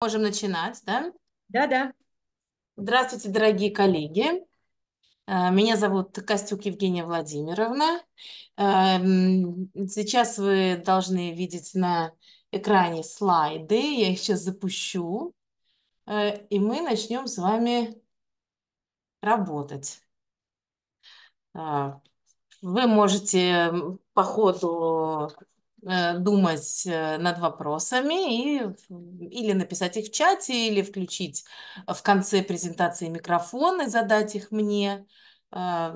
Можем начинать, да? Да, да. Здравствуйте, дорогие коллеги. Э, меня зовут Костюк Евгения Владимировна. Э, сейчас вы должны видеть на экране слайды. Я их сейчас запущу. Э, и мы начнем с вами работать. Вы можете по ходу Э, думать э, над вопросами и или написать их в чате, или включить в конце презентации микрофон и задать их мне. А,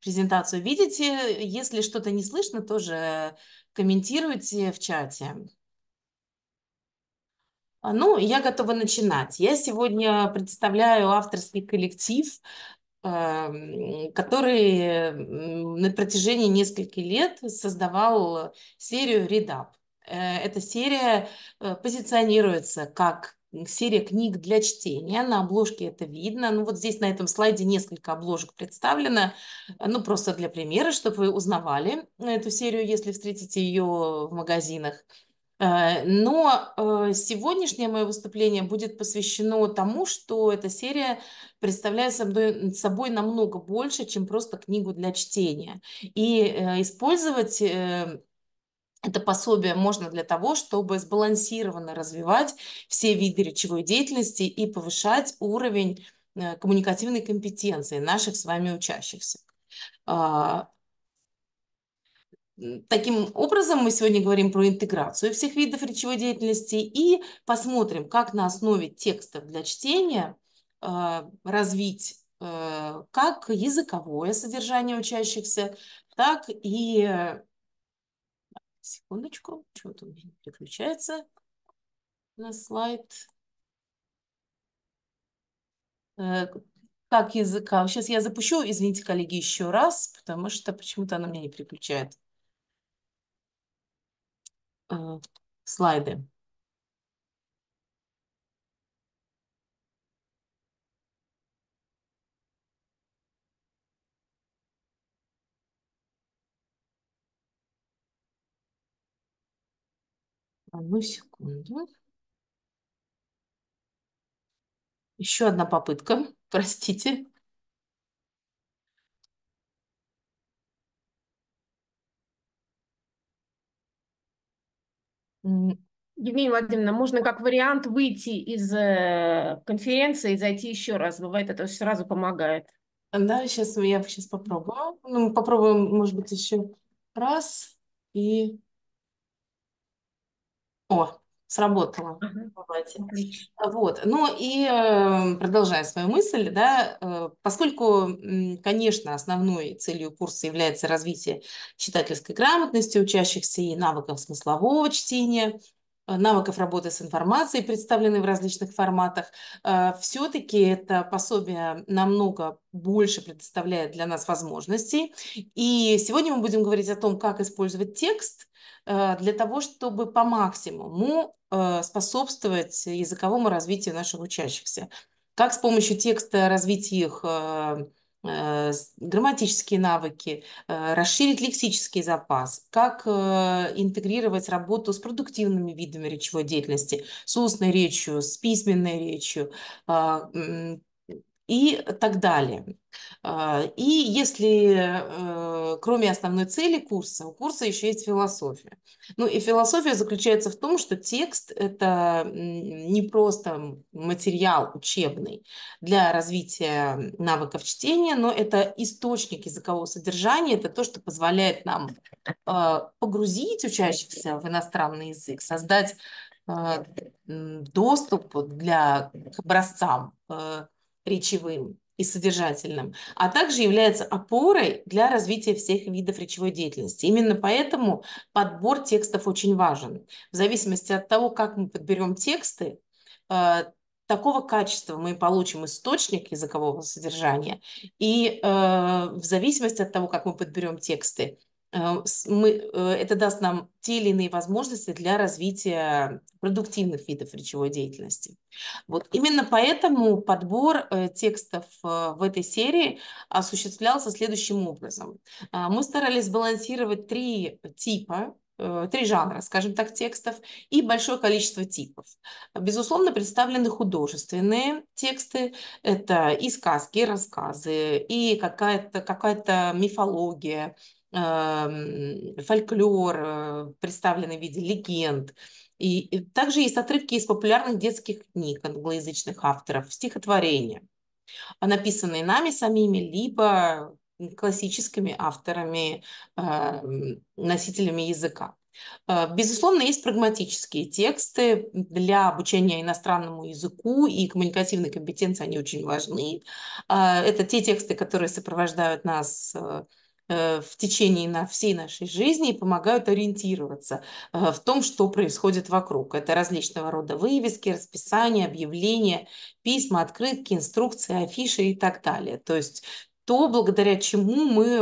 презентацию видите, если что-то не слышно, тоже комментируйте в чате. А, ну, я готова начинать. Я сегодня представляю авторский коллектив Эм, который на протяжении нескольких лет создавал серию Read Up. Э, эта серия э, позиционируется как серия книг для чтения. На обложке это видно. Ну вот здесь на этом слайде несколько обложек представлено. Ну просто для примера, чтобы вы узнавали эту серию, если встретите ее в магазинах. Э, но э, сегодняшнее мое выступление будет посвящено тому, что эта серия представляет собой, намного больше, чем просто книгу для чтения. И э, использовать это пособие можно для того, чтобы сбалансированно развивать все виды речевой деятельности и повышать уровень коммуникативной компетенции наших с вами учащихся. А, Таким образом, мы сегодня говорим про интеграцию всех видов речевой деятельности и посмотрим, как на основе текстов для чтения э, развить э, как языковое содержание учащихся, так и... Э, секундочку, что-то у меня не переключается на слайд. Как языка? Сейчас я запущу, извините, коллеги, еще раз, потому что почему-то она меня не переключает. Э, слайды. Одну секунду. Еще одна попытка, простите. Евгения Владимировна, можно как вариант выйти из э, конференции и зайти еще раз. Бывает, это сразу помогает. Да, сейчас я сейчас попробую. Ну, попробуем, может быть, еще раз. И... О, сработало. А вот. Ну и э, продолжая свою мысль, да, э, поскольку, конечно, основной целью курса является развитие читательской грамотности учащихся и навыков смыслового чтения, э, навыков работы с информацией, представленной в различных форматах, все-таки это пособие намного больше предоставляет для нас возможностей. И сегодня мы будем говорить о том, как использовать текст Э, для того, чтобы по максимуму э, способствовать языковому развитию наших учащихся. Как с помощью текста развить их э, грамматические навыки, расширить лексический запас, как интегрировать работу с продуктивными видами речевой деятельности, с устной речью, с письменной речью, и так далее. А, и если, э, кроме основной цели курса, у курса еще есть философия. Ну и философия заключается в том, что текст – это не просто материал учебный для развития навыков чтения, но это источник языкового содержания, это то, что позволяет нам а, погрузить учащихся в иностранный язык, создать а, доступ для, к образцам, речевым и содержательным, а также является опорой для развития всех видов речевой деятельности. Именно поэтому подбор текстов очень важен. В зависимости от того, как мы подберем тексты, э, такого качества мы получим источник языкового содержания, и э, в зависимости от того, как мы подберем тексты, Э, мы, э, это даст нам те или иные возможности для развития продуктивных видов речевой деятельности. Вот именно поэтому подбор э, текстов в этой серии осуществлялся следующим образом. Мы старались сбалансировать три типа три жанра, скажем так, текстов и большое количество типов. Безусловно, представлены художественные тексты, это и сказки, и рассказы, и какая-то какая мифология, Эм, фольклор, э, представленный в виде легенд. И, также есть отрывки из популярных детских книг англоязычных авторов, стихотворения, написанные нами самими, либо классическими авторами, эм, носителями языка. Э, безусловно, есть прагматические тексты для обучения иностранному языку и коммуникативной компетенции, они очень важны. Э, это те тексты, которые сопровождают нас Э, в течение на всей нашей жизни и помогают ориентироваться э, в том, что происходит вокруг. Это различного рода вывески, расписания, объявления, письма, открытки, инструкции, афиши и так далее. То есть то, благодаря чему мы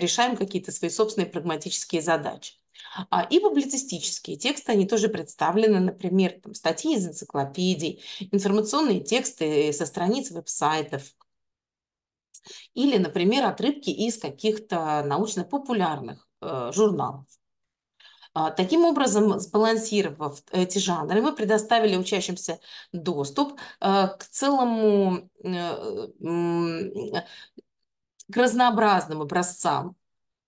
решаем какие-то свои собственные прагматические задачи. А, и публицистические тексты, они тоже представлены, например, там, статьи из энциклопедий, информационные тексты со страниц веб-сайтов, или, например, отрывки из каких-то научно-популярных э, журналов. А, таким образом, сбалансировав эти жанры, мы предоставили учащимся доступ э, к целому, э, к разнообразным образцам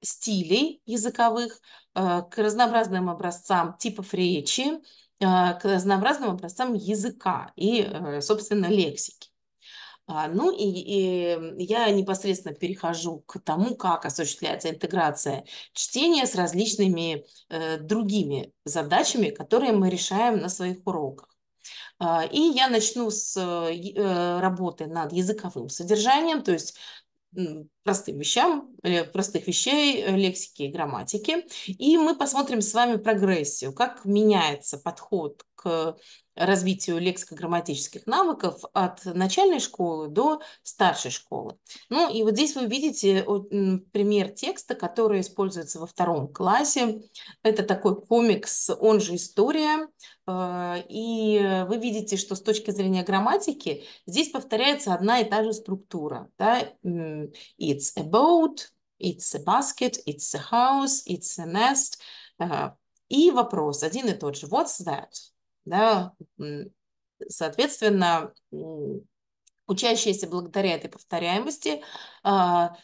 стилей языковых, к разнообразным образцам типов речи, к разнообразным образцам языка и, собственно, лексики. А, ну и, и я непосредственно перехожу к тому, как осуществляется интеграция чтения с различными э, другими задачами, которые мы решаем на своих уроках. А, и я начну с э, э, работы над языковым содержанием, то есть простым вещам, э, простых вещей, лексики и грамматики. И мы посмотрим с вами прогрессию, как меняется подход к развитию лексико-грамматических навыков от начальной школы до старшей школы. Ну и вот здесь вы видите пример текста, который используется во втором классе. Это такой комикс, он же история. Э, и вы видите, что с точки зрения грамматики здесь повторяется одна и та же структура. Да? It's a boat, it's a basket, it's a house, it's a nest. Э, и вопрос один и тот же. What's that? Да? Соответственно, учащиеся благодаря этой повторяемости а,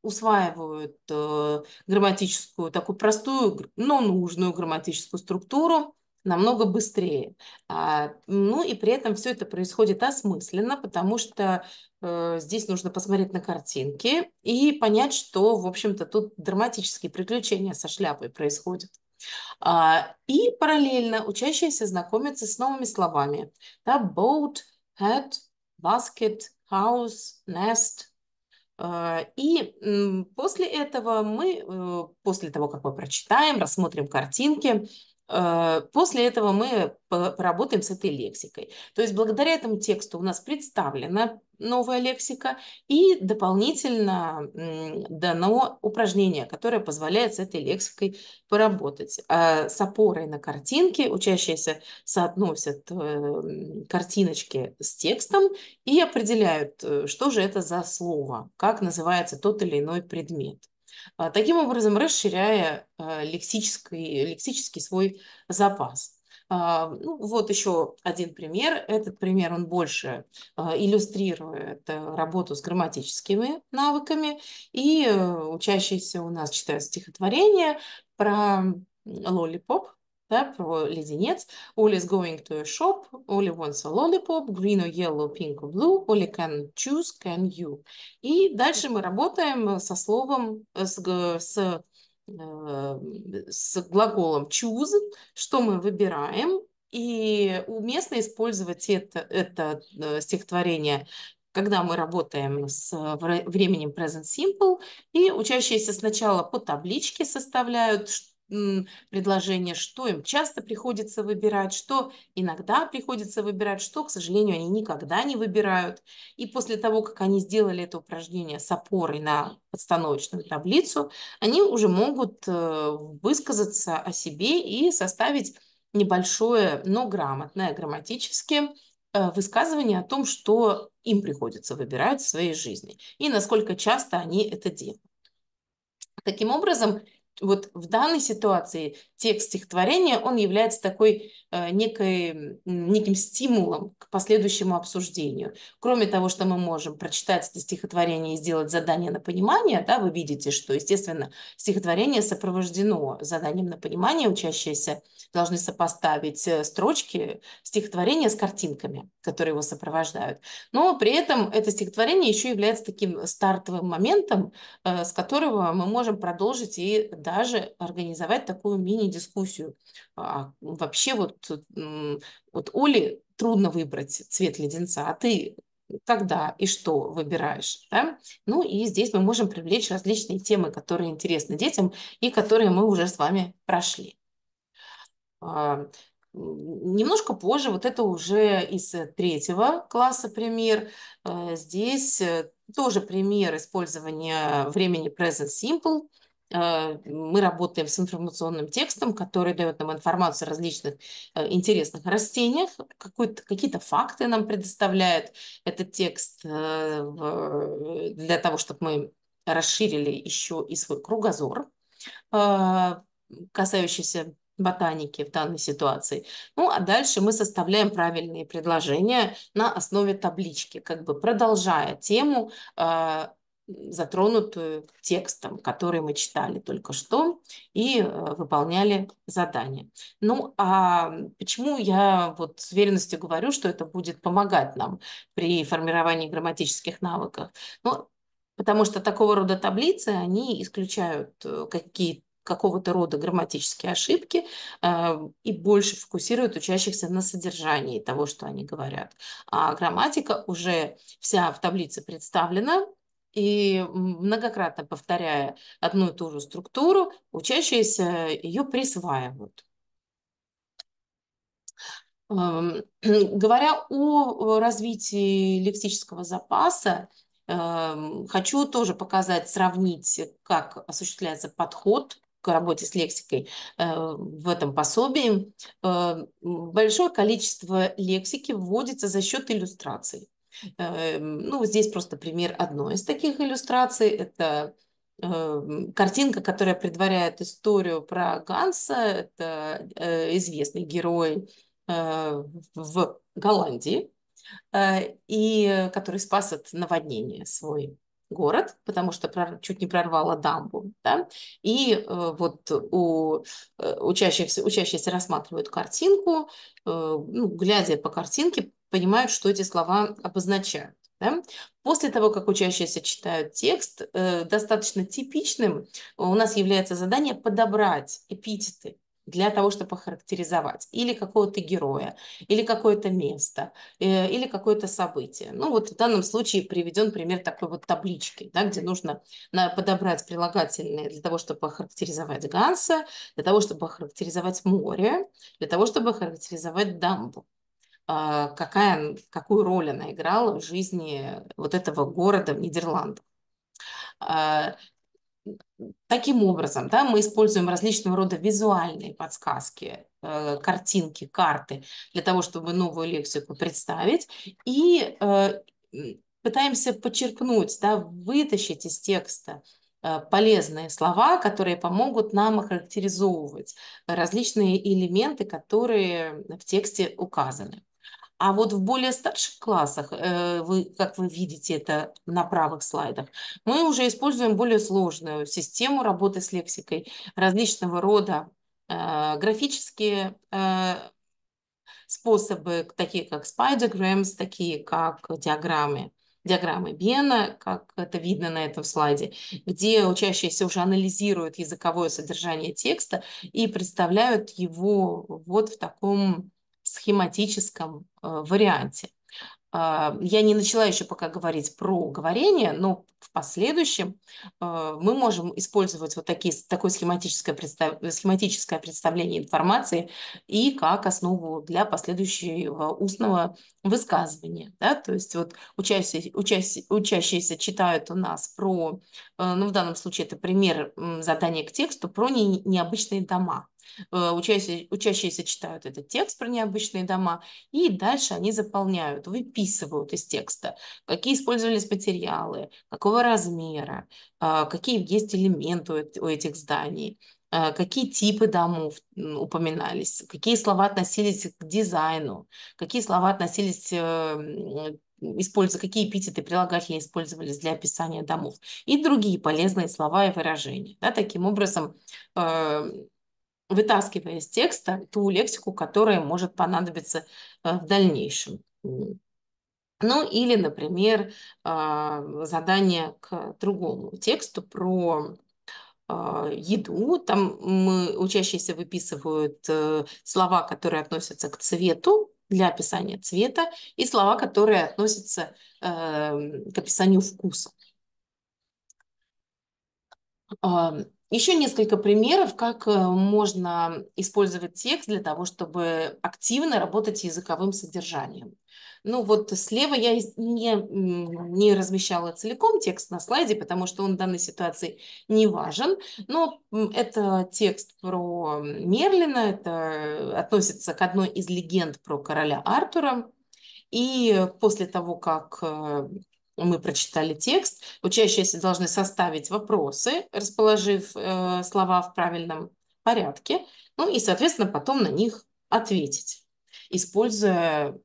усваивают э, грамматическую, такую простую, но нужную грамматическую структуру намного быстрее. А, ну и при этом все это происходит осмысленно, потому что э, здесь нужно посмотреть на картинки и понять, что, в общем-то, тут драматические приключения со шляпой происходят. А, и параллельно учащиеся знакомятся с новыми словами. Да, boat, hat, basket, house, nest. А, и после этого мы, э, после того, как мы прочитаем, рассмотрим картинки, Э, после этого мы поработаем с этой лексикой. То есть благодаря этому тексту у нас представлена новая лексика и дополнительно дано упражнение, которое позволяет с этой лексикой поработать. А с опорой на картинки учащиеся соотносят эм, картиночки с текстом и определяют, э, что же это за слово, как называется тот или иной предмет. А, таким образом расширяя а, лексический, лексический свой запас. А, ну, вот еще один пример. Этот пример, он больше иллюстрирует работу с грамматическими навыками. И э, учащийся у нас читает стихотворение про лолипоп, да, про леденец. Оля is going to a shop. Оля wants a lollipop. Green or yellow, pink or blue. Оля can choose, can you. И дальше мы работаем со словом, с, с, э, с глаголом choose, что мы выбираем. И уместно использовать это, это э, стихотворение когда мы работаем с э, временем present simple, и учащиеся сначала по табличке составляют, предложение что им часто приходится выбирать, что иногда приходится выбирать, что, к сожалению, они никогда не выбирают. И после того, как они сделали это упражнение с опорой на подстановочную таблицу, они уже могут э, высказаться о себе и составить небольшое, но грамотное грамматически э, высказывание о том, что им приходится выбирать в своей жизни и насколько часто они это делают. Таким образом, вот в данной ситуации текст стихотворения, он является такой э, некой, неким стимулом к последующему обсуждению. Кроме того, что мы можем прочитать это стихотворение и сделать задание на понимание, да, вы видите, что, естественно, стихотворение сопровождено заданием на понимание, учащиеся должны сопоставить э, строчки стихотворения с картинками, которые его сопровождают. Но при этом это стихотворение еще является таким стартовым моментом, э, с которого мы можем продолжить и даже организовать такую мини не дискуссию. А, а вообще вот, вот Оле трудно выбрать цвет леденца, а ты когда и что выбираешь. Да? Ну и здесь мы можем привлечь различные темы, которые интересны детям и которые мы уже с вами прошли. А, немножко позже, вот это уже из э, третьего класса пример. Э, здесь э, тоже пример использования времени present simple – Э, мы работаем с информационным текстом, который дает нам информацию о различных э, интересных растениях, какие-то факты нам предоставляет этот текст э, для того, чтобы мы расширили еще и свой кругозор, касающийся ботаники в данной ситуации. Ну, а дальше мы составляем правильные предложения на основе таблички, как бы продолжая тему затронутую текстом, который мы читали только что, и э, выполняли задание. Ну, а почему я вот с уверенностью говорю, что это будет помогать нам при формировании грамматических навыков? Ну, потому что такого рода таблицы, они исключают э, какие-то какого-то рода грамматические ошибки э, и больше фокусируют учащихся на содержании того, что они говорят. А грамматика уже вся в таблице представлена, и многократно повторяя одну и ту же структуру, учащиеся ее присваивают. Эм, говоря о развитии лексического запаса, эм, хочу тоже показать, сравнить, как осуществляется подход к работе с лексикой э, в этом пособии. Э, большое количество лексики вводится за счет иллюстраций. Э, ну, здесь просто пример одной из таких иллюстраций. Это эм, картинка, которая предваряет историю про Ганса. Это э, известный герой э, в Голландии, и который спас от наводнения свой город, потому что чуть не прорвало дамбу. Да? И вот у учащихся, учащиеся рассматривают картинку, ну, глядя по картинке, понимают, что эти слова обозначают. Да? После того, как учащиеся читают текст, э, достаточно типичным у нас является задание подобрать эпитеты для того, чтобы охарактеризовать или какого-то героя, или какое-то место, э, или какое-то событие. Ну вот в данном случае приведен пример такой вот таблички, да, где нужно на, подобрать прилагательные для того, чтобы охарактеризовать Ганса, для того, чтобы охарактеризовать море, для того, чтобы охарактеризовать дамбу. А, какая, какую роль она играла в жизни вот этого города в Нидерландах. А, таким образом, да, мы используем различного рода визуальные подсказки, э, картинки, карты для того, чтобы новую лексику представить и э, пытаемся почерпнуть, да, вытащить из текста э, полезные слова, которые помогут нам охарактеризовывать различные элементы, которые в тексте указаны. А вот в более старших классах, э, вы, как вы видите это на правых слайдах, мы уже используем более сложную систему работы с лексикой, различного рода э, графические э, способы, такие как спайдерграммс, такие как диаграммы, диаграммы Бена, как это видно на этом слайде, где учащиеся уже анализируют языковое содержание текста и представляют его вот в таком схематическом э, варианте. А, я не начала еще пока говорить про говорение, но в последующем э, мы можем использовать вот такие, такое схематическое, представ, схематическое представление информации и как основу для последующего устного высказывания. Да? То есть вот учащиеся, учащиеся, учащиеся читают у нас про, э, ну в данном случае это пример задания к тексту, про не, необычные дома. Э, учащиеся, читают этот текст про необычные дома, и дальше они заполняют, выписывают из текста, какие использовались материалы, какого размера, а, какие есть элементы у этих зданий, а, какие типы домов упоминались, какие слова относились к дизайну, какие слова относились э, используя, какие эпитеты прилагательные использовались для описания домов и другие полезные слова и выражения. Да, таким образом, э, вытаскивая из текста ту лексику, которая может понадобиться э, в дальнейшем. Ну или, например, э, задание к другому тексту про э, еду. Там мы, учащиеся выписывают слова, которые относятся к цвету, для описания цвета, и слова, которые относятся к описанию вкуса. Еще несколько примеров, как э, можно использовать текст для того, чтобы активно работать языковым содержанием. Ну вот слева я не, не размещала целиком текст на слайде, потому что он в данной ситуации не важен, но это текст про Мерлина, это относится к одной из легенд про короля Артура. И после того, как э, мы прочитали текст, учащиеся должны составить вопросы, расположив э, слова в правильном порядке, ну и, соответственно, потом на них ответить, используя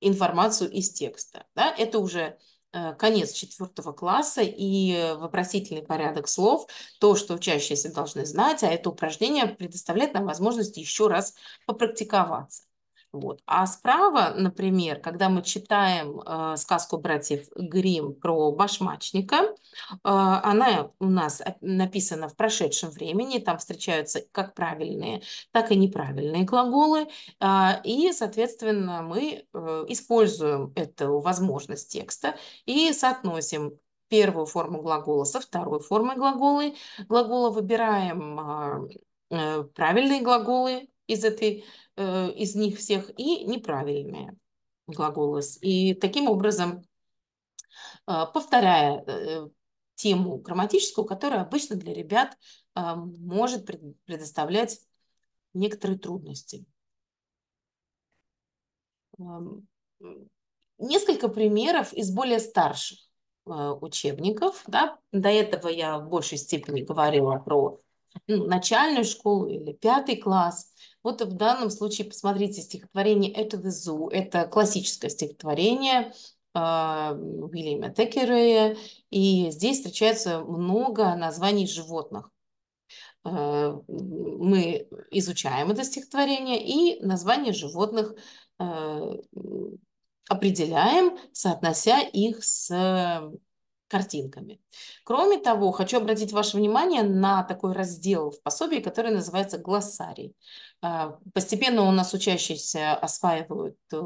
информацию из текста. Да? Это уже э, конец четвертого класса и вопросительный порядок слов, то, что учащиеся должны знать, а это упражнение предоставляет нам возможность еще раз попрактиковаться. Вот. А справа, например, когда мы читаем э, сказку братьев Грим про башмачника, э, она у нас написана в прошедшем времени, там встречаются как правильные, так и неправильные глаголы, э, и, соответственно, мы э, используем эту возможность текста и соотносим первую форму глагола со второй формой глаголы. Глагола выбираем а, э, правильные глаголы, из, этой, э, из них всех и неправильные глаголы. И таким образом, э, повторяя э, тему грамматическую, которая обычно для ребят может предоставлять некоторые трудности. Эм, несколько примеров из более старших учебников. Да? До этого я в большей степени говорила про ну, начальную школу или пятый класс. Вот в данном случае посмотрите стихотворение «Это везу». Это классическое стихотворение а, Уильяма Текерея. И здесь встречается много названий животных. А, мы изучаем это стихотворение и названия животных а, определяем, соотнося их с картинками. Кроме того, хочу обратить ваше внимание на такой раздел в пособии, который называется «Глоссарий». А, постепенно у нас учащиеся осваивают э,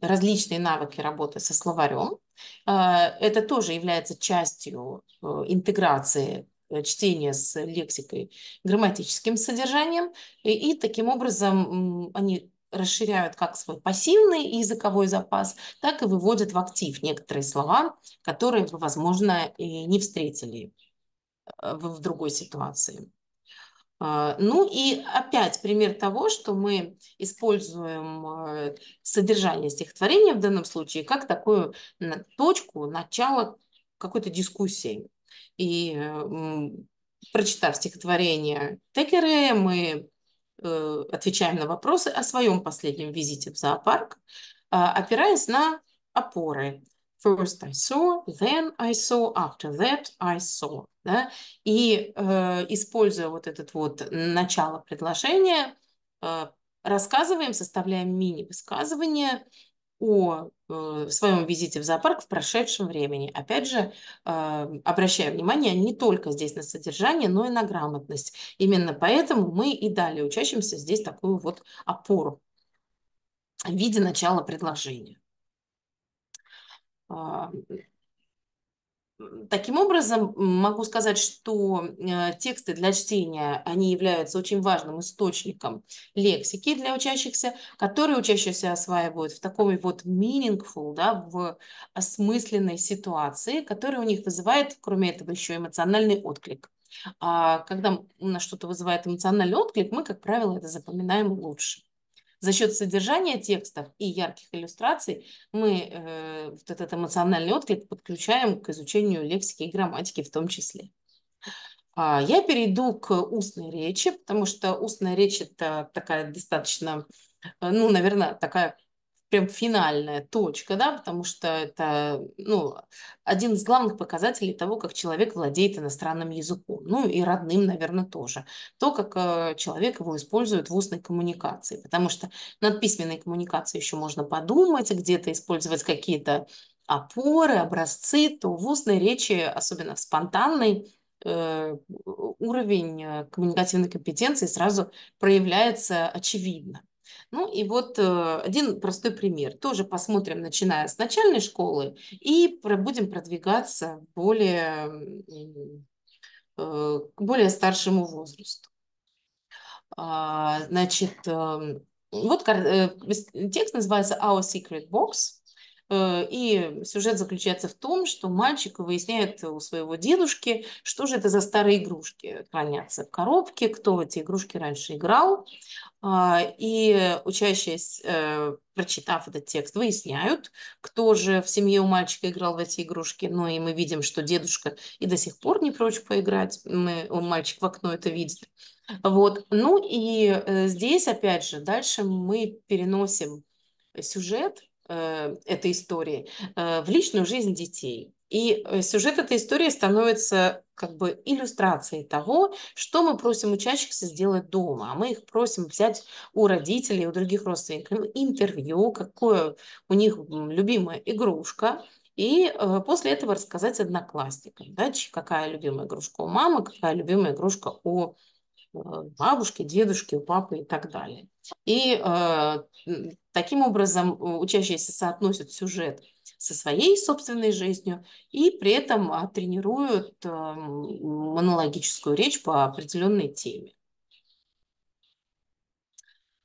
различные навыки работы со словарем. А, это тоже является частью э, интеграции э, чтения с лексикой, грамматическим содержанием. И, и таким образом они расширяют как свой пассивный языковой запас, так и выводят в актив некоторые слова, которые вы, возможно, и не встретили э, в другой ситуации. Э, ну и опять пример того, что мы используем э, содержание стихотворения в данном случае как такую точку, начала какой-то дискуссии. И прочитав стихотворение Текере, мы Э, отвечаем на вопросы о своем последнем визите в зоопарк, а, опираясь на опоры. First I saw, then I saw, after that I saw. Да? И э, используя вот этот вот начало предложения, э, рассказываем, составляем мини-высказывание о э, своем визите в зоопарк в прошедшем времени. Опять же, а, обращаю внимание не только здесь на содержание, но и на грамотность. Именно поэтому мы и дали учащимся здесь такую вот опору в виде начала предложения. А, таким образом, могу сказать, что э, тексты для чтения, они являются очень важным источником лексики для учащихся, которые учащиеся осваивают в такой вот meaningful, да, в осмысленной ситуации, которая у них вызывает, кроме этого, еще эмоциональный отклик. А когда у нас что-то вызывает эмоциональный отклик, мы, как правило, это запоминаем лучше за счет содержания текстов и ярких иллюстраций мы э, вот этот эмоциональный отклик подключаем к изучению лексики и грамматики в том числе. А я перейду к устной речи, потому что устная речь – это такая достаточно, э, ну, наверное, такая прям финальная точка, да, потому что это, ну, один из главных показателей того, как человек владеет иностранным языком, ну и родным, наверное, тоже. То, как э, человек его использует в устной коммуникации, потому что над письменной коммуникацией еще можно подумать, где-то использовать какие-то опоры, образцы, то в устной речи, особенно в спонтанной, э, уровень э, коммуникативной компетенции сразу проявляется очевидно. Ну и вот э, один простой пример. Тоже посмотрим, начиная с начальной школы, и будем продвигаться более, э, к более старшему возрасту. А, значит, эм, вот э, текст называется Our Secret Box. Э, и сюжет заключается в том, что мальчик выясняет у своего дедушки, что же это за старые игрушки хранятся в коробке, кто в эти игрушки раньше играл. А, и учащиеся, э, прочитав этот текст, выясняют, кто же в семье у мальчика играл в эти игрушки. Ну и мы видим, что дедушка и до сих пор не прочь поиграть. Мы, он, мальчик в окно это видит. Вот. Ну и э, здесь, опять же, дальше мы переносим сюжет Э, этой истории э, в личную жизнь детей. И э, сюжет этой истории становится как бы иллюстрацией того, что мы просим учащихся сделать дома. А мы их просим взять у родителей, у других родственников интервью, какое у них любимая игрушка, и после этого рассказать одноклассникам, да, какая любимая игрушка у мамы, какая любимая игрушка у Э, бабушки, дедушки, у папы и так далее. И э, таким образом э, учащиеся соотносят сюжет со своей собственной жизнью и при этом а, тренируют э, монологическую речь по определенной теме.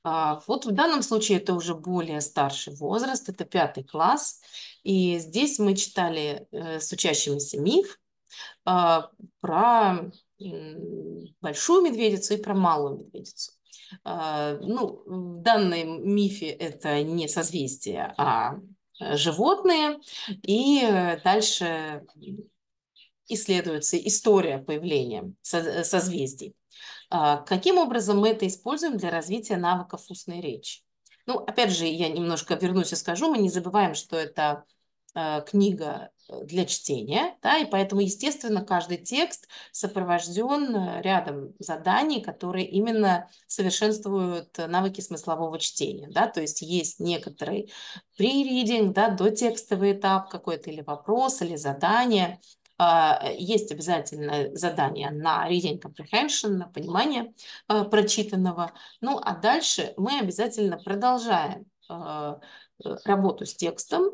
А вот в данном случае это уже более старший возраст, это пятый класс, и здесь мы читали э, с учащимися миф э, про большую медведицу и про малую медведицу. А, ну, в данной мифе это не созвездие, а э, животные. И э, дальше исследуется история появления созвездий. А, каким образом мы это используем для развития навыков устной речи? Ну, опять же, я немножко вернусь и скажу, мы не забываем, что это э, книга для чтения, да, и поэтому, естественно, каждый текст сопровожден э, рядом заданий, которые именно совершенствуют э, навыки смыслового чтения, да, то есть есть некоторый pre-reading, да, дотекстовый этап какой-то или вопрос, или задание, а, э, есть обязательно задание на reading comprehension, на понимание прочитанного, ну, а дальше мы обязательно продолжаем работу с текстом,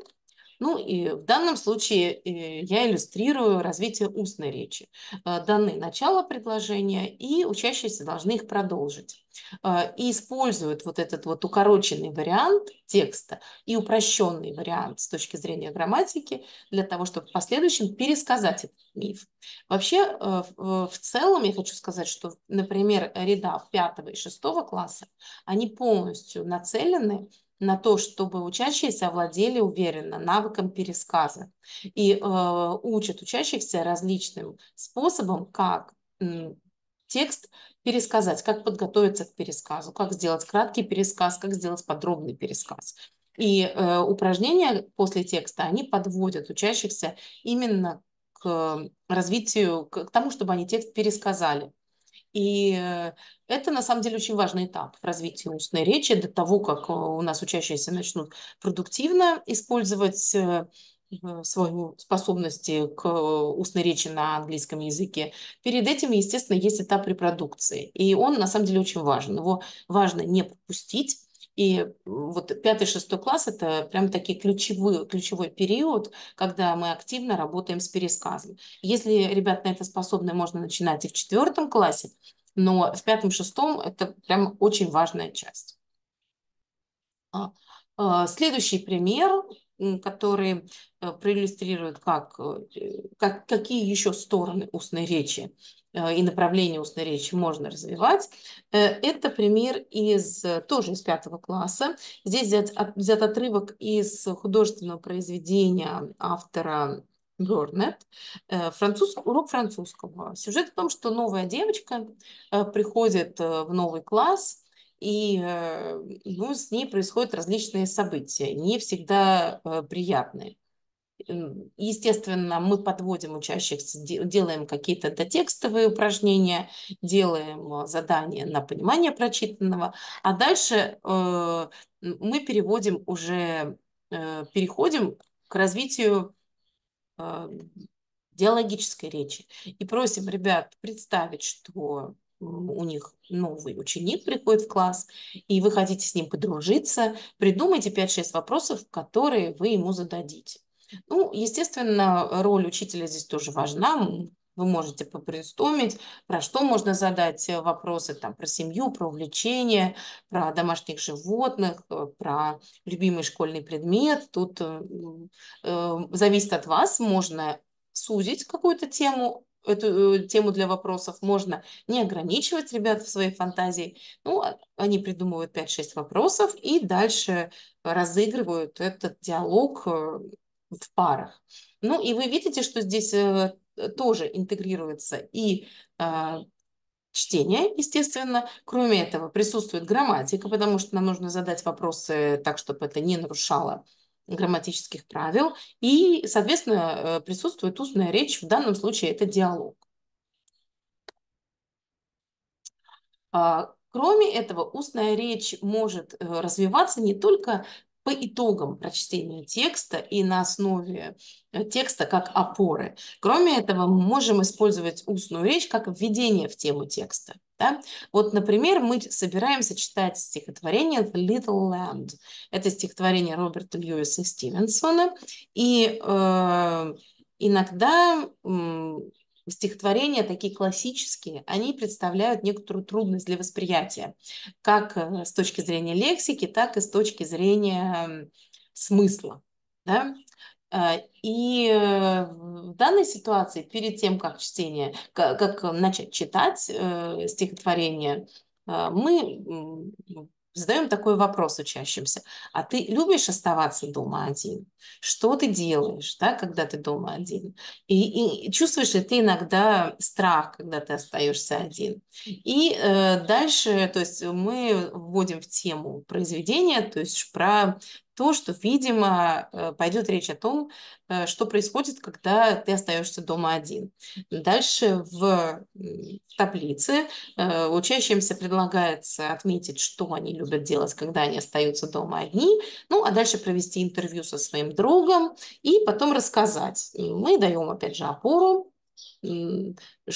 ну и в данном случае э, я иллюстрирую развитие устной речи. Э, Даны начало предложения, и учащиеся должны их продолжить. Э, и используют вот этот вот укороченный вариант текста и упрощенный вариант с точки зрения грамматики для того, чтобы в последующем пересказать этот миф. Вообще, в целом я хочу сказать, что, например, ряда 5 и 6 класса, они полностью нацелены на то, чтобы учащиеся овладели уверенно навыком пересказа и э, учат учащихся различным способам, как э, текст пересказать, как подготовиться к пересказу, как сделать краткий пересказ, как сделать подробный пересказ. И э, упражнения после текста, они подводят учащихся именно к развитию, к тому, чтобы они текст пересказали. И э, это, на самом деле, очень важный этап в развитии устной речи до того, как э, у нас учащиеся начнут продуктивно использовать э, свою способности к устной речи на английском языке. Перед этим, естественно, есть этап репродукции. И он, на самом деле, очень важен. Его важно не пропустить, и э, вот пятый-шестой класс – это прям такие ключевые ключевой период, когда мы активно работаем с пересказом. Если ребята на это способны, можно начинать и в четвертом классе, но в пятом-шестом это прям очень важная часть. А, а, следующий пример который э, проиллюстрируют, как, э, как, какие еще стороны устной речи Э, и направление устной речи можно развивать. Э, это пример из, э, тоже из пятого класса. Здесь взят, взят отрывок из художественного произведения автора Бернет, француз, урок французского. Сюжет о том, что новая девочка приходит в новый класс, и ну, с ней происходят различные события, не всегда приятные. Естественно, мы подводим учащихся, делаем какие-то дотекстовые упражнения, делаем задания на понимание прочитанного, а дальше э, мы переводим уже, э, переходим к развитию э, диалогической речи и просим ребят представить, что у них новый ученик приходит в класс, и вы хотите с ним подружиться, придумайте 5-6 вопросов, которые вы ему зададите. Ну, естественно, роль учителя здесь тоже важна. Вы можете попредстомить, про что можно задать э, вопросы, там, про семью, про увлечения, про домашних животных, э, про любимый школьный предмет. Тут э, э, зависит от вас, можно сузить какую-то тему, эту тему для вопросов можно не ограничивать ребят в своей фантазии. Ну, а, они придумывают 5-6 вопросов и дальше разыгрывают этот диалог в парах. Ну и вы видите, что здесь э, тоже интегрируется и а, чтение, естественно. Кроме этого, присутствует грамматика, потому что нам нужно задать вопросы так, чтобы это не нарушало грамматических правил. И, соответственно, э, присутствует устная речь. В данном случае это диалог. А, кроме этого, устная речь может э, развиваться не только по итогам прочтения текста и на основе э, текста как опоры. Кроме этого, мы можем использовать устную речь как введение в тему текста. Да? Вот, например, мы собираемся читать стихотворение «The Little Land». Это стихотворение Роберта Льюиса Стивенсона. И э, иногда Стихотворения такие классические, они представляют некоторую трудность для восприятия, как э, с точки зрения лексики, так и с точки зрения смысла. Да? Э, и э, в данной ситуации, перед тем, как чтение, как начать читать стихотворение, мы задаем такой вопрос учащимся. А ты любишь оставаться дома один? Что ты делаешь, да, когда ты дома один? И, и чувствуешь ли ты иногда страх, когда ты остаешься один? И э, дальше, то есть мы вводим в тему произведения, то есть про то, что, видимо, э, пойдет речь о том, э, что происходит, когда ты остаешься дома один. Дальше в таблице э, учащимся предлагается отметить, что они любят делать, когда они остаются дома одни, ну, а дальше провести интервью со своим другом и потом рассказать. мы даем, опять же, опору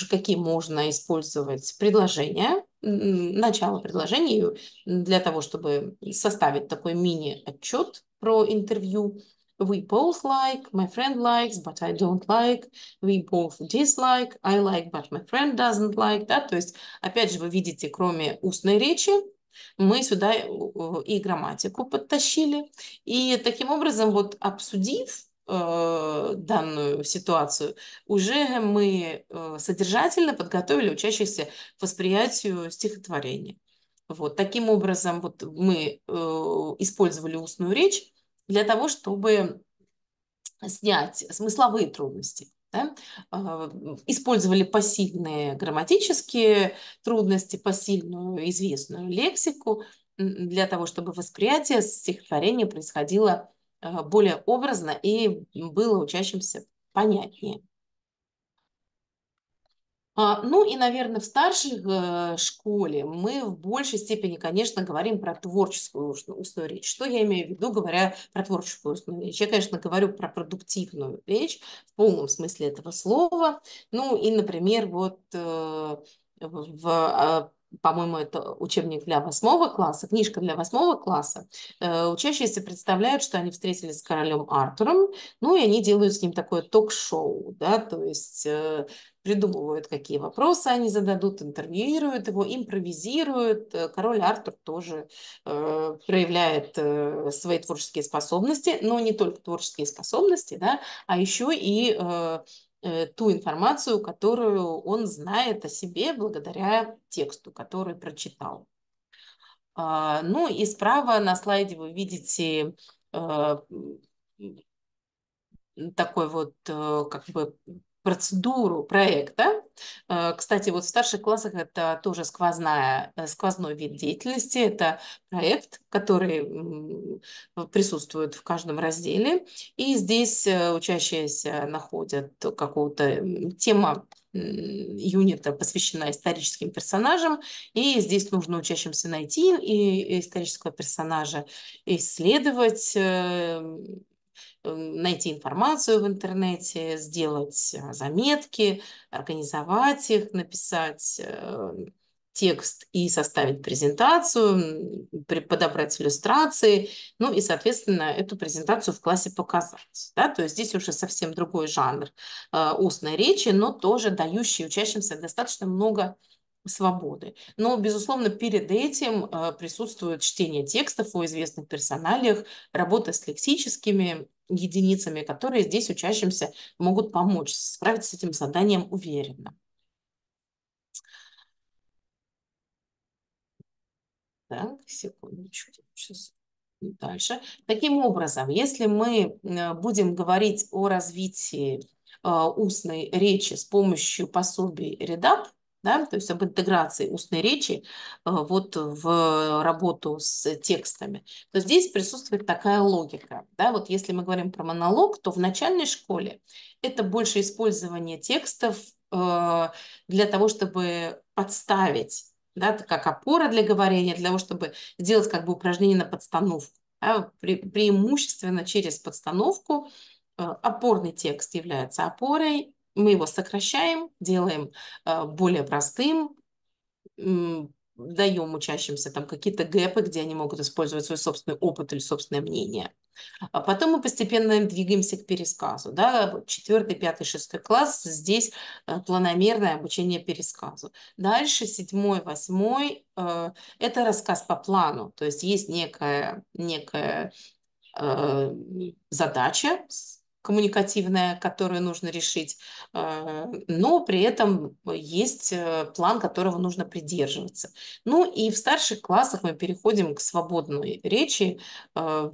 какие можно использовать предложения, начало предложения для того, чтобы составить такой мини-отчет про интервью. We both like, my friend likes, but I don't like. We both dislike, I like, but my friend doesn't like. Да? То есть, опять же, вы видите, кроме устной речи, мы сюда и грамматику подтащили. И таким образом, вот обсудив Э, данную ситуацию, уже мы э, содержательно подготовили учащихся к восприятию стихотворения. Вот. Таким образом, вот мы э, использовали устную речь для того, чтобы снять смысловые трудности. Да? Использовали посильные грамматические трудности, посильную известную лексику для того, чтобы восприятие стихотворения происходило Э, более образно и было учащимся понятнее. А, ну и, наверное, в старшей э, школе мы в большей степени, конечно, говорим про творческую устную речь. Что я имею в виду, говоря про творческую устную речь? Я, конечно, говорю про продуктивную речь в полном смысле этого слова. Ну и, например, вот э, в а, по-моему, это учебник для восьмого класса, книжка для восьмого класса, э, учащиеся представляют, что они встретились с королем Артуром, ну и они делают с ним такое ток-шоу, да, то есть э, придумывают, какие вопросы они зададут, интервьюируют его, импровизируют. Э, король Артур тоже э, проявляет э, свои творческие способности, но не только творческие способности, да, а еще и э, Э, ту информацию, которую он знает о себе благодаря тексту, который прочитал. А, ну и справа на слайде вы видите э, такой вот э, как бы процедуру проекта. Э, кстати, вот в старших классах это тоже сквозная, э, сквозной вид деятельности. Это проект, который э, присутствует в каждом разделе. И здесь учащиеся находят какую-то тему юнита посвящена историческим персонажам, и здесь нужно учащимся найти и исторического персонажа, исследовать найти информацию в интернете, сделать а, заметки, организовать их, написать э, текст и составить презентацию, подобрать иллюстрации, ну и, соответственно, эту презентацию в классе показать. Да? То есть здесь уже совсем другой жанр а, устной речи, но тоже дающий учащимся достаточно много свободы. Но, безусловно, перед этим а, присутствует чтение текстов о известных персоналиях, работа с лексическими единицами, которые здесь учащимся могут помочь справиться с этим заданием уверенно. Так, секундочку, сейчас дальше. Таким образом, если мы э, будем говорить о развитии э, устной речи с помощью пособий редап, да, то есть об интеграции устной речи э, вот в работу с текстами, то здесь присутствует такая логика. Да, вот если мы говорим про монолог, то в начальной школе это больше использование текстов э, для того, чтобы подставить, да, как опора для говорения, для того, чтобы сделать как бы упражнение на подстановку. Да, пре преимущественно через подстановку э, опорный текст является опорой, мы его сокращаем, делаем а, более простым, даем учащимся там какие-то гэпы, где они могут использовать свой собственный опыт или собственное мнение. А потом мы постепенно двигаемся к пересказу. Да? Четвертый, пятый, шестой класс, здесь э, планомерное обучение пересказу. Дальше седьмой, восьмой э, – это рассказ по плану. То есть есть некая, некая э, задача, коммуникативная, которую нужно решить, а, но при этом есть э, план, которого нужно придерживаться. Ну и в старших классах мы переходим к свободной речи. А,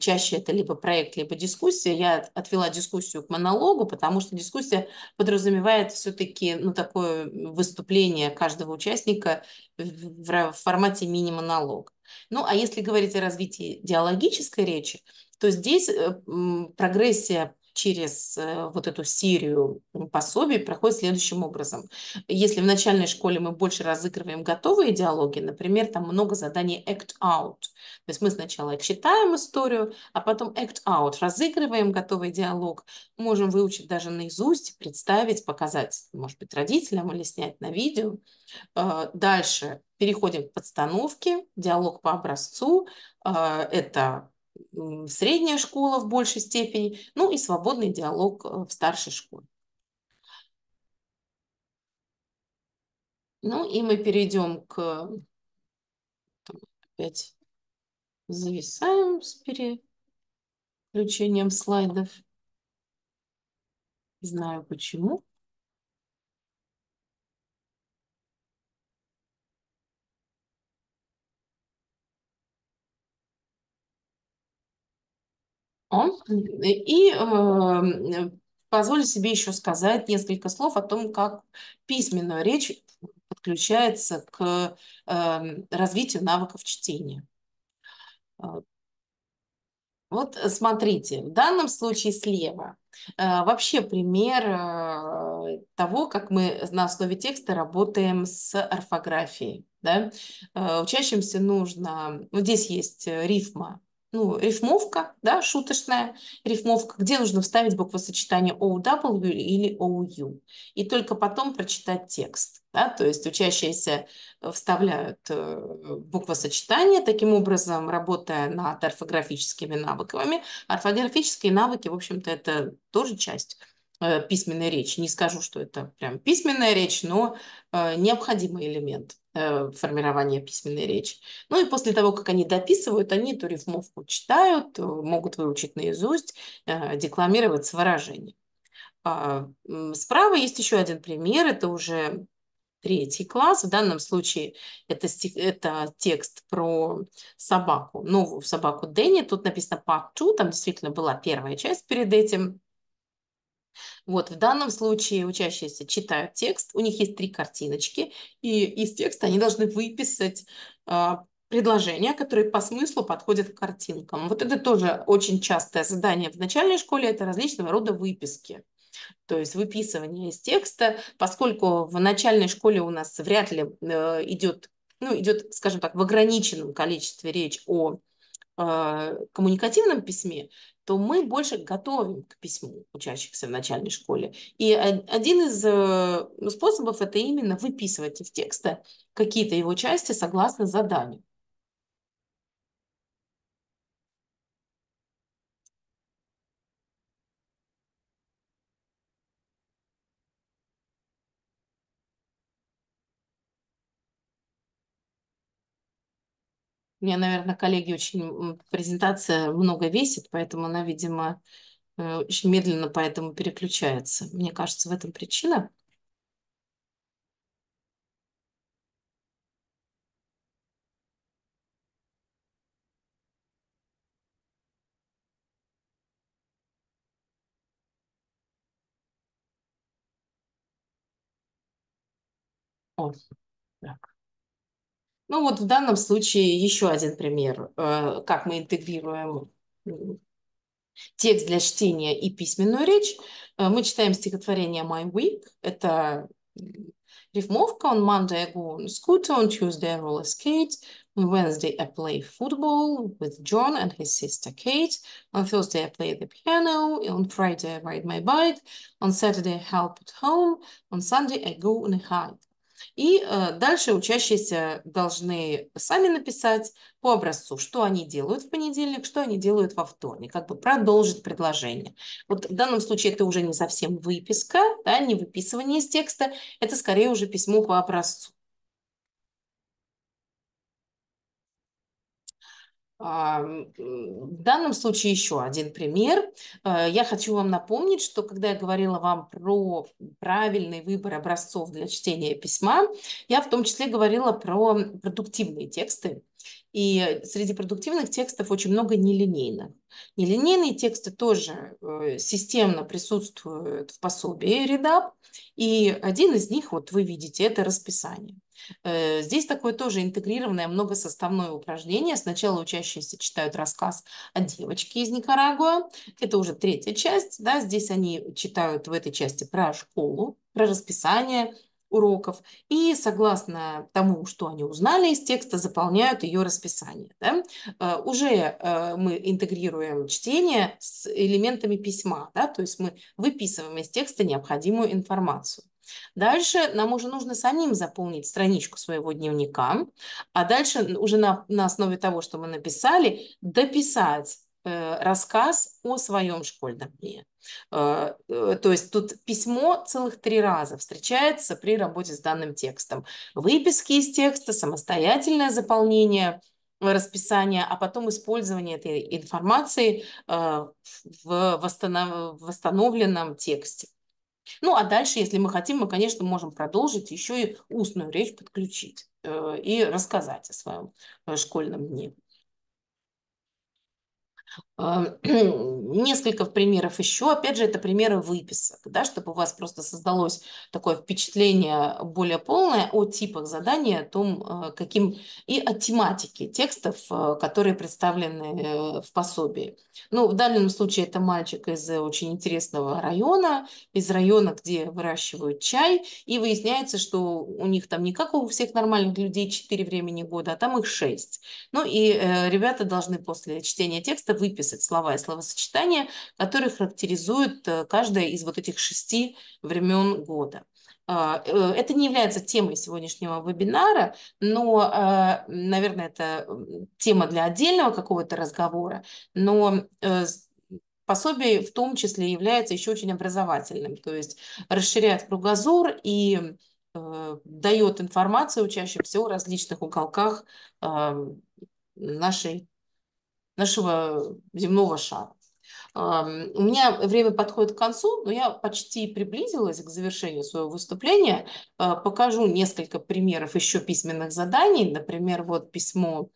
чаще это либо проект, либо дискуссия. Я отвела дискуссию к монологу, потому что дискуссия подразумевает все-таки ну, такое выступление каждого участника в формате мини-монолог. Ну а если говорить о развитии диалогической речи, то здесь э, прогрессия через э, вот эту серию пособий проходит следующим образом. Если в начальной школе мы больше разыгрываем готовые диалоги, например, там много заданий act out. То есть мы сначала читаем историю, а потом act out, разыгрываем готовый диалог, можем выучить даже наизусть, представить, показать, может быть, родителям или снять на видео. Э, дальше переходим к подстановке, диалог по образцу. Это средняя школа в большей степени, ну и свободный диалог э, в старшей школе. Ну и мы перейдем к... Опять зависаем с переключением слайдов. Не знаю почему. И э, позволю себе еще сказать несколько слов о том, как письменная речь подключается к э, развитию навыков чтения. Э, вот смотрите, в данном случае слева э, вообще пример э, того, как мы на основе текста работаем с орфографией. Да? Учащимся нужно, вот ну, здесь есть рифма ну, рифмовка, да, шуточная рифмовка, где нужно вставить буквосочетание OW или OU, и только потом прочитать текст. Да, то есть учащиеся э, вставляют э, буквосочетание, таким образом работая над орфографическими навыками. Орфографические навыки, в общем-то, это тоже часть Э, письменная речь. Не скажу, что это прям письменная речь, но э, необходимый элемент э, формирования письменной речи. Ну и после того, как они дописывают, они эту рифмовку читают, могут выучить наизусть, декламировать с выражением. А, справа есть еще один пример, это уже третий класс. В данном случае это, стих, это текст про собаку, новую собаку Дэнни. Тут написано part two, там действительно была первая часть перед этим. Вот, в данном случае учащиеся читают текст, у них есть три картиночки, и из текста они должны выписать а, предложения, которые по смыслу подходят к картинкам. Вот это тоже очень частое задание в начальной школе, это различного рода выписки то есть выписывание из текста, поскольку в начальной школе у нас вряд ли э, идет, ну, идет, скажем так, в ограниченном количестве речь о а, коммуникативном письме, то мы больше готовим к письму учащихся в начальной школе. И один из э, способов это именно выписывать из текста какие-то его части согласно заданию. У меня, наверное, коллеги очень... Презентация много весит, поэтому она, видимо, э, очень медленно поэтому переключается. Мне кажется, в этом причина. О, так. Ну вот в данном случае еще один пример, как мы интегрируем текст для чтения и письменную речь. Мы читаем стихотворение «My Week». Это рифмовка. On Monday I go on scooter, on Tuesday I roller skate, on Wednesday I play football with John and his sister Kate, on Thursday I play the piano, on Friday I ride my bike, on Saturday I help at home, on Sunday I go on a hike. И э, дальше учащиеся должны сами написать по образцу, что они делают в понедельник, что они делают во вторник, как бы продолжить предложение. Вот в данном случае это уже не совсем выписка, да, не выписывание из текста, это скорее уже письмо по образцу. А, в данном случае еще один пример. Э, я хочу вам напомнить, что когда я говорила вам про правильный выбор образцов для чтения письма, я в том числе говорила про продуктивные тексты. И среди продуктивных текстов очень много нелинейных. Нелинейные тексты тоже э, системно присутствуют в пособии редап, и один из них, вот вы видите, это расписание. Э, здесь такое тоже интегрированное многосоставное упражнение. Сначала учащиеся читают рассказ о девочке из Никарагуа. Это уже третья часть. Да? Здесь они читают в этой части про школу, про расписание уроков. И согласно тому, что они узнали из текста, заполняют ее расписание. Да? Э, уже э, мы интегрируем чтение с элементами письма. Да? То есть мы выписываем из текста необходимую информацию. Дальше нам уже нужно самим заполнить страничку своего дневника, а дальше уже на, на основе того, что мы написали, дописать э, рассказ о своем школьном дне. Э, э, то есть тут письмо целых три раза встречается при работе с данным текстом. Выписки из текста, самостоятельное заполнение расписания, а потом использование этой информации в восстановленном тексте. Ну, а дальше, если мы хотим, мы, конечно, можем продолжить еще и устную речь подключить э, и рассказать о своем э, школьном дне. А, несколько примеров еще. Опять же, это примеры выписок, да, чтобы у вас просто создалось такое впечатление более полное о типах задания, о том, а, каким и о тематике текстов, а, которые представлены э, в пособии. Ну, в данном случае это мальчик из э, очень интересного района, из района, где выращивают чай, и выясняется, что у них там не как у всех нормальных людей 4 времени года, а там их 6. Ну и э, ребята должны после чтения текста выписать 10 слова и словосочетания, которые характеризуют э, каждое из вот этих шести времен года. А, э, это не является темой сегодняшнего вебинара, но, а, наверное, это тема для отдельного какого-то разговора, но э, пособие в том числе является еще очень образовательным, то есть расширяет кругозор и дает информацию учащимся о различных уголках а, нашей нашего земного шара. У меня время подходит к концу, но я почти приблизилась к завершению своего выступления. А, покажу несколько примеров еще письменных заданий. Например, вот письмо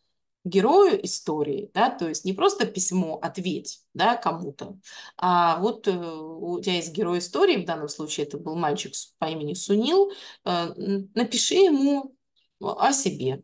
герою истории, да, то есть не просто письмо «ответь» да, кому-то, а вот э, у тебя есть герой истории, в данном случае это был мальчик по имени Сунил, э, напиши ему о себе,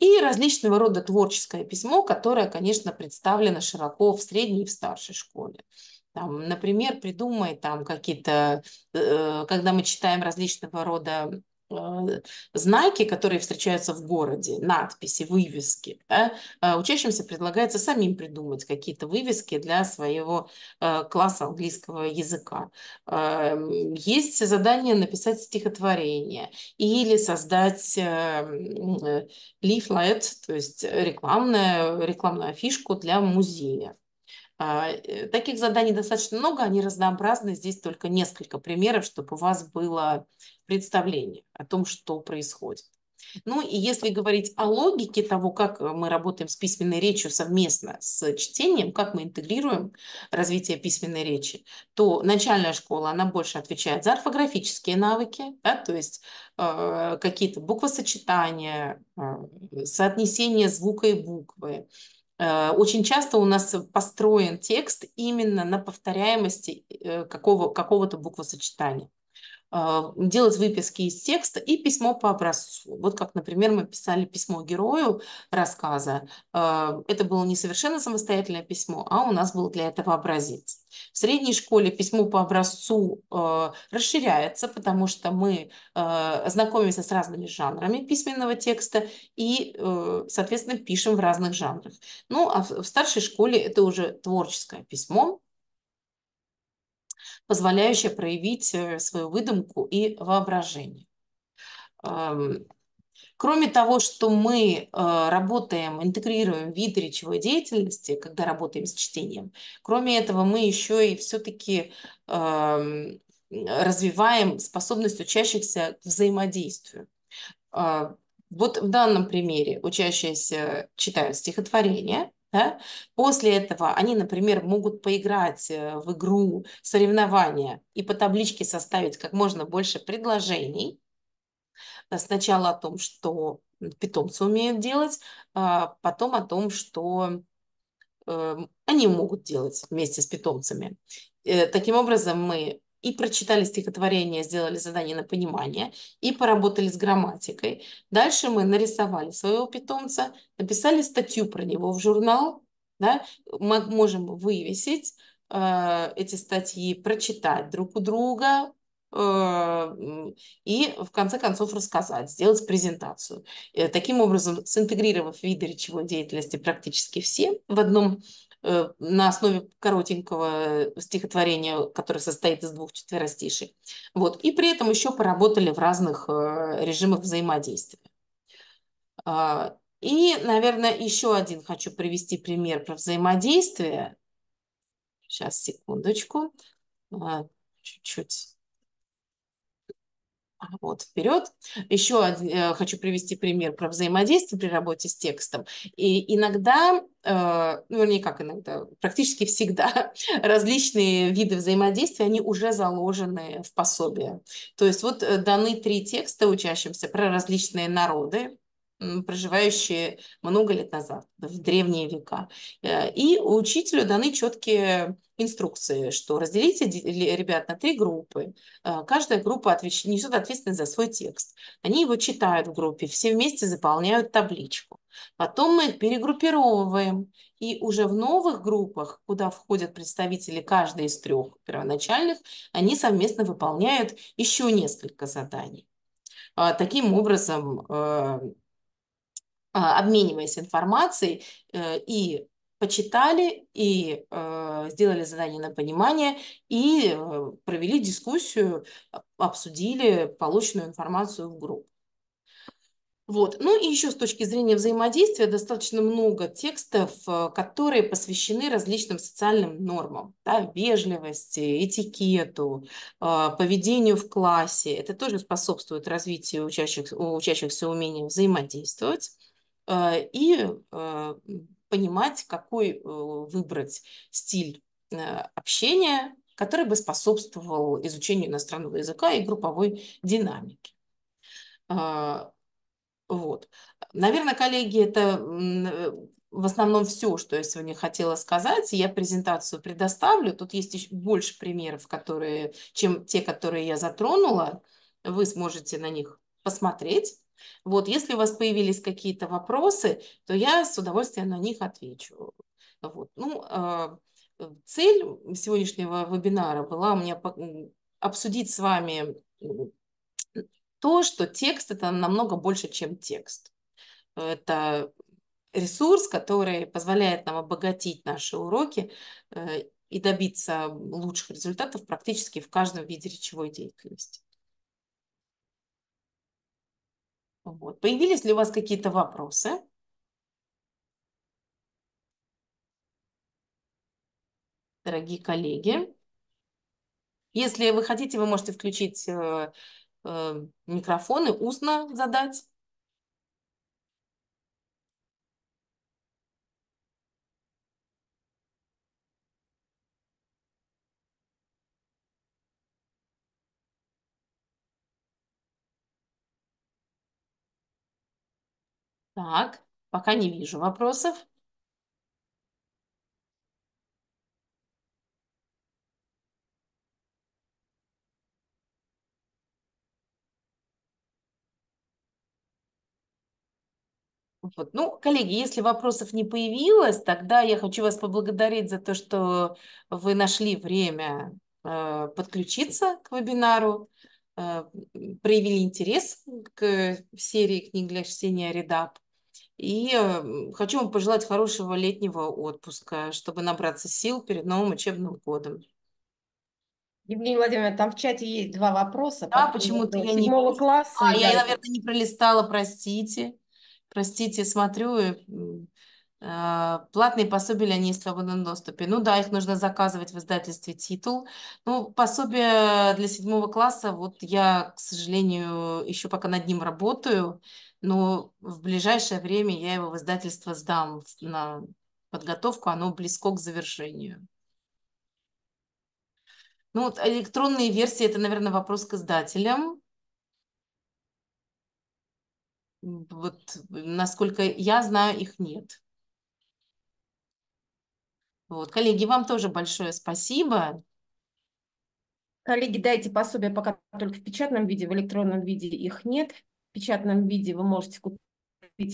и различного рода творческое письмо, которое, конечно, представлено широко в средней и в старшей школе. Там, например, придумай там какие-то, э, э когда мы читаем различного рода Э, знаки, которые встречаются в городе, надписи, вывески. Да? Э, учащимся предлагается самим придумать какие-то вывески для своего э, класса английского языка. Эм, есть задание написать стихотворение или создать эм, лифлет, то есть рекламную рекламную афишку для музея. А, э, таких заданий достаточно много, они разнообразны. Здесь только несколько примеров, чтобы у вас было представление о том, что происходит. Ну и если говорить о логике того, как э, мы работаем с письменной речью совместно с чтением, как мы интегрируем развитие письменной речи, то начальная школа, она больше отвечает за орфографические навыки, да, то есть э, какие-то буквосочетания, э, соотнесение звука и буквы, Э, очень часто у нас построен текст именно на повторяемости э, какого, какого-то буквосочетания. А, делать выписки из текста и письмо по образцу. Вот как, например, мы писали письмо герою рассказа. А, это было не совершенно самостоятельное письмо, а у нас был для этого образец. В средней школе письмо по образцу а, расширяется, потому что мы знакомимся с разными жанрами письменного текста и, соответственно, пишем в разных жанрах. Ну, а в старшей школе это уже творческое письмо, позволяющая проявить э, свою выдумку и воображение. Кроме того, что мы э, работаем, интегрируем виды речевой деятельности, когда работаем с чтением, кроме этого мы еще и все-таки развиваем способность учащихся к взаимодействию. А, вот в данном примере учащиеся читают стихотворение, да? После этого они, например, могут поиграть э, в игру соревнования и по табличке составить как можно больше предложений. Э, сначала о том, что питомцы умеют делать, а потом о том, что эм, они могут делать вместе с питомцами. Э, таким образом, мы и прочитали стихотворение, сделали задание на понимание, и поработали с грамматикой. Дальше мы нарисовали своего питомца, написали статью про него в журнал, да, мы можем вывесить э, эти статьи, прочитать друг у друга, э, и в конце концов рассказать, сделать презентацию. Э, таким образом, синтегрировав виды речевой деятельности практически все в одном Э, на основе коротенького стихотворения, которое состоит из двух четверостишей. Вот. И при этом еще поработали в разных э, режимах взаимодействия. А, и, наверное, еще один хочу привести пример про взаимодействие. Сейчас, секундочку. А, чуть-чуть вот, вперед. Еще э, хочу привести пример про взаимодействие при работе с текстом. И иногда, э, ну, вернее, как иногда, практически всегда различные виды взаимодействия, они уже заложены в пособие. То есть вот э, даны три текста учащимся про различные народы, проживающие много лет назад, в древние века. Э, и учителю даны четкие инструкции, что разделите ребят на три группы. Э, каждая группа отвеч... несет ответственность за свой текст. Они его читают в группе, все вместе заполняют табличку. Потом мы их перегруппировываем. И уже в новых группах, куда входят представители каждой из трех первоначальных, они совместно выполняют еще несколько заданий. Э, таким образом, а, обмениваясь информацией, э, и почитали, и э, сделали задание на понимание, и э, провели дискуссию, а, обсудили полученную информацию в группу. Вот. Ну и еще с точки зрения взаимодействия достаточно много текстов, которые посвящены различным социальным нормам, да, вежливости, этикету, поведению в классе. Это тоже способствует развитию учащихся, учащихся умения взаимодействовать. Э, и э, понимать, какой э, выбрать стиль общения, который бы способствовал изучению иностранного языка и групповой динамике. Вот. Наверное, коллеги, это в основном все, что я сегодня хотела сказать. Я презентацию предоставлю. Тут есть еще больше примеров, которые, чем те, которые я затронула. Вы сможете на них посмотреть. Вот, если у вас появились какие-то вопросы, то я с удовольствием на них отвечу. Вот. Ну, а, э, цель сегодняшнего вебинара была у меня обсудить с вами то, что текст это намного больше, чем текст. Это ресурс, который позволяет нам обогатить наши уроки э, и добиться лучших результатов практически в каждом виде речевой деятельности. Вот. Появились ли у вас какие-то вопросы? Дорогие коллеги, если вы хотите, вы можете включить э, э, микрофон и устно задать Так, пока не вижу вопросов. Вот. Ну, коллеги, если вопросов не появилось, тогда я хочу вас поблагодарить за то, что вы нашли время э, подключиться к вебинару, э, проявили интерес к э, серии книг для чтения «Редап». И хочу вам пожелать хорошего летнего отпуска, чтобы набраться сил перед новым учебным годом. Евгения Владимировна, там в чате есть два вопроса. Да, почему-то я не... класса. А, я, да. наверное, не пролистала, простите. Простите, смотрю, э, а, Платные пособия они в свободном доступе. Ну да, их нужно заказывать в издательстве «Титул». Ну, пособие для седьмого класса, вот я, к сожалению, еще пока над ним работаю, но в ближайшее время я его в издательство сдам на подготовку, оно близко к завершению. Ну, вот электронные версии, это, наверное, вопрос к издателям. Вот, насколько я знаю, их нет. Вот, коллеги, вам тоже большое спасибо. Коллеги, дайте пособия пока только в печатном виде, в электронном виде их нет печатном виде вы можете купить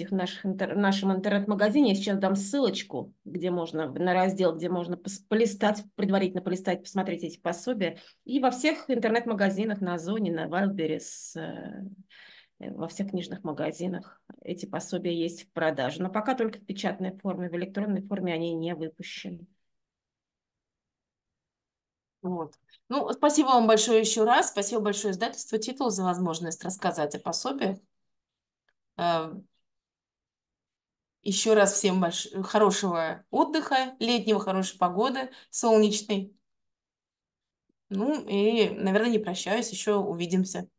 их в наших, интер, нашем интернет-магазине. Я сейчас дам ссылочку, где можно, на раздел, где можно полистать, предварительно полистать, посмотреть эти пособия. И во всех интернет-магазинах на Озоне, на Wildberries, э, во всех книжных магазинах эти пособия есть в продаже. Но пока только в печатной форме, в электронной форме они не выпущены. Вот. Ну, спасибо вам большое еще раз. Спасибо большое издательству «Титул» за возможность рассказать о пособии. Эм, еще раз всем больш... хорошего отдыха, летнего, хорошей погоды, солнечной. Ну и, наверное, не прощаюсь, еще увидимся.